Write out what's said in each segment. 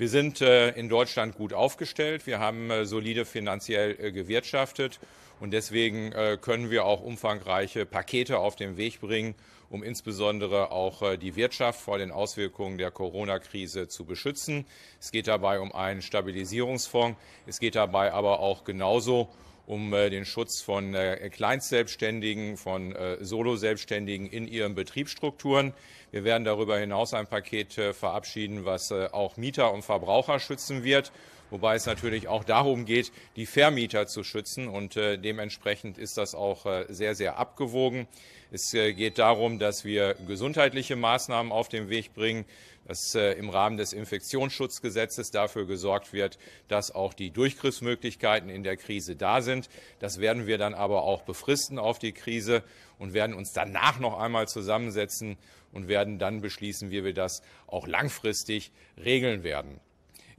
Wir sind äh, in Deutschland gut aufgestellt. Wir haben äh, solide finanziell äh, gewirtschaftet. Und deswegen können wir auch umfangreiche Pakete auf den Weg bringen, um insbesondere auch die Wirtschaft vor den Auswirkungen der Corona-Krise zu beschützen. Es geht dabei um einen Stabilisierungsfonds. Es geht dabei aber auch genauso um äh, den Schutz von äh, Kleinstselbstständigen, von äh, Solo-Selbstständigen in ihren Betriebsstrukturen. Wir werden darüber hinaus ein Paket verabschieden, was auch Mieter und Verbraucher schützen wird, wobei es natürlich auch darum geht, die Vermieter zu schützen und dementsprechend ist das auch sehr, sehr abgewogen. Es geht darum, dass wir gesundheitliche Maßnahmen auf den Weg bringen, dass äh, im Rahmen des Infektionsschutzgesetzes dafür gesorgt wird, dass auch die Durchgriffsmöglichkeiten in der Krise da sind. Das werden wir dann aber auch befristen auf die Krise und werden uns danach noch einmal zusammensetzen und werden dann beschließen, wie wir das auch langfristig regeln werden.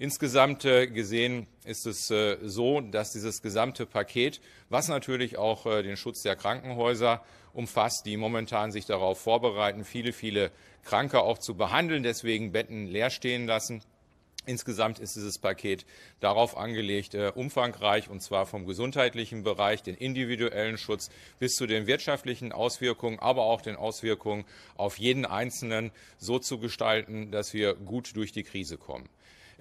Insgesamt äh, gesehen ist es äh, so, dass dieses gesamte Paket, was natürlich auch äh, den Schutz der Krankenhäuser umfasst, die momentan sich darauf vorbereiten, viele, viele Kranke auch zu behandeln, deswegen Betten leer stehen lassen. Insgesamt ist dieses Paket darauf angelegt, umfangreich, und zwar vom gesundheitlichen Bereich, den individuellen Schutz bis zu den wirtschaftlichen Auswirkungen, aber auch den Auswirkungen auf jeden Einzelnen so zu gestalten, dass wir gut durch die Krise kommen.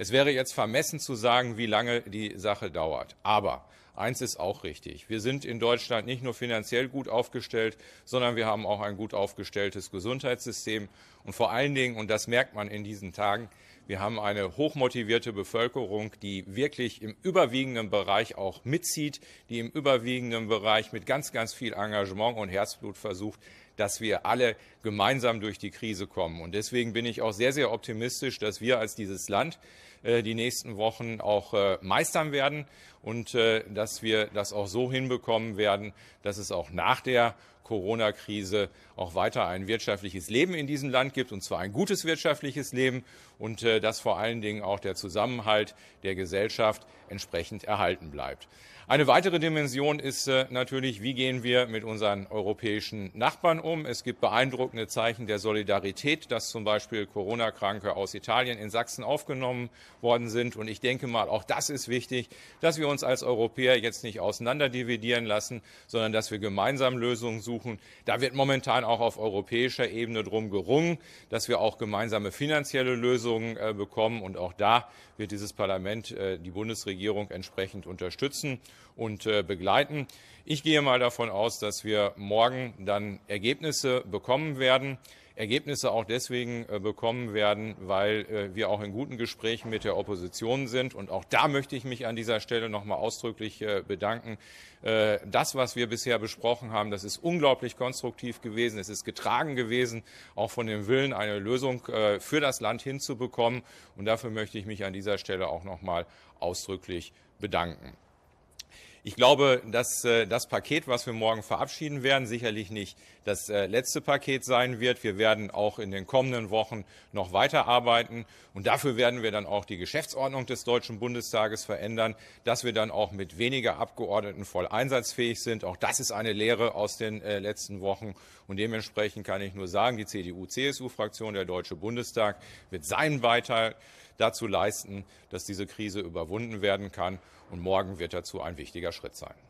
Es wäre jetzt vermessen zu sagen, wie lange die Sache dauert. Aber Eins ist auch richtig. Wir sind in Deutschland nicht nur finanziell gut aufgestellt, sondern wir haben auch ein gut aufgestelltes Gesundheitssystem. Und vor allen Dingen, und das merkt man in diesen Tagen, wir haben eine hochmotivierte Bevölkerung, die wirklich im überwiegenden Bereich auch mitzieht, die im überwiegenden Bereich mit ganz, ganz viel Engagement und Herzblut versucht, dass wir alle gemeinsam durch die Krise kommen. Und deswegen bin ich auch sehr, sehr optimistisch, dass wir als dieses Land äh, die nächsten Wochen auch äh, meistern werden und äh, dass wir das auch so hinbekommen werden, dass es auch nach der Corona-Krise auch weiter ein wirtschaftliches Leben in diesem Land gibt, und zwar ein gutes wirtschaftliches Leben und äh, dass vor allen Dingen auch der Zusammenhalt der Gesellschaft entsprechend erhalten bleibt. Eine weitere Dimension ist äh, natürlich, wie gehen wir mit unseren europäischen Nachbarn um. Es gibt beeindruckende Zeichen der Solidarität, dass zum Beispiel Corona-Kranke aus Italien in Sachsen aufgenommen worden sind. Und ich denke mal, auch das ist wichtig, dass wir uns als Europäer jetzt nicht auseinanderdividieren lassen, sondern dass wir gemeinsam Lösungen suchen suchen. Da wird momentan auch auf europäischer Ebene drum gerungen, dass wir auch gemeinsame finanzielle Lösungen äh, bekommen. Und auch da wird dieses Parlament äh, die Bundesregierung entsprechend unterstützen und äh, begleiten. Ich gehe mal davon aus, dass wir morgen dann Ergebnisse bekommen werden. Ergebnisse auch deswegen äh, bekommen werden, weil äh, wir auch in guten Gesprächen mit der Opposition sind. Und auch da möchte ich mich an dieser Stelle nochmal ausdrücklich äh, bedanken. Das, was wir bisher besprochen haben, das ist unglaublich konstruktiv gewesen. Es ist getragen gewesen, auch von dem Willen, eine Lösung für das Land hinzubekommen. Und dafür möchte ich mich an dieser Stelle auch nochmal ausdrücklich bedanken. Ich glaube, dass äh, das Paket, was wir morgen verabschieden werden, sicherlich nicht das äh, letzte Paket sein wird. Wir werden auch in den kommenden Wochen noch weiterarbeiten. Und dafür werden wir dann auch die Geschäftsordnung des Deutschen Bundestages verändern, dass wir dann auch mit weniger Abgeordneten voll einsatzfähig sind. Auch das ist eine Lehre aus den äh, letzten Wochen. Und dementsprechend kann ich nur sagen, die CDU-CSU-Fraktion, der Deutsche Bundestag, wird seinen Beitrag dazu leisten, dass diese Krise überwunden werden kann. Und morgen wird dazu ein wichtiger Schritt sein.